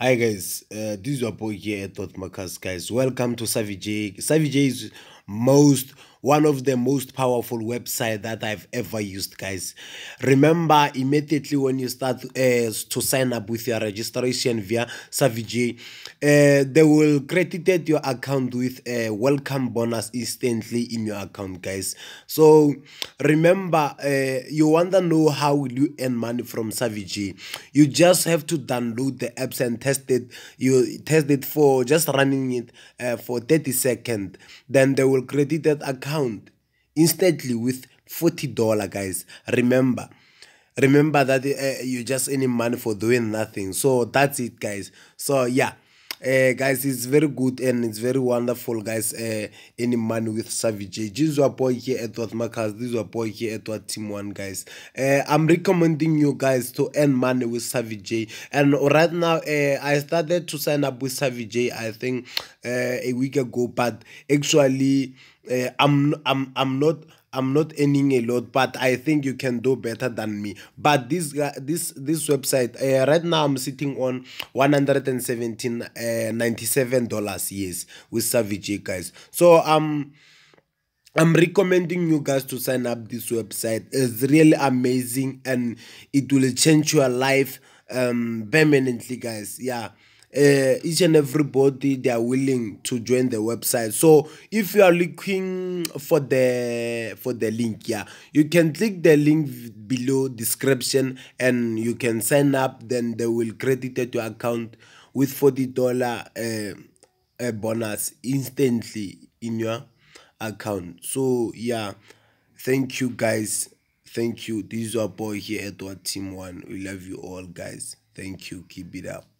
Hi guys, uh, this is your boy here at Thought Marcus. Guys, welcome to Savvy J. Savvy J is most one of the most powerful website that I've ever used, guys. Remember, immediately when you start uh, to sign up with your registration via savage uh, they will credit your account with a welcome bonus instantly in your account, guys. So remember, uh, you want to know how will you earn money from savage You just have to download the apps and test it. You test it for just running it uh, for 30 seconds. Then they will credit that account account instantly with $40 guys remember remember that uh, you're just earning money for doing nothing so that's it guys so yeah uh, guys it's very good and it's very wonderful guys uh, any money with savage this is your boy here edward marcus this is your boy here edward team one guys uh, i'm recommending you guys to earn money with savage J. and right now uh, i started to sign up with savage J. I think uh, a week ago but actually uh, i'm i'm i'm not I'm not earning a lot, but I think you can do better than me. But this uh, this this website uh, right now I'm sitting on 117 uh, 97 dollars yes with Savage eh, guys. So um I'm recommending you guys to sign up this website. It's really amazing and it will change your life um permanently guys. Yeah uh, each and everybody they are willing to join the website so if you are looking for the for the link yeah you can click the link below description and you can sign up then they will credit your account with 40 dollar uh, bonus instantly in your account so yeah thank you guys thank you this is our boy here edward team one we love you all guys thank you keep it up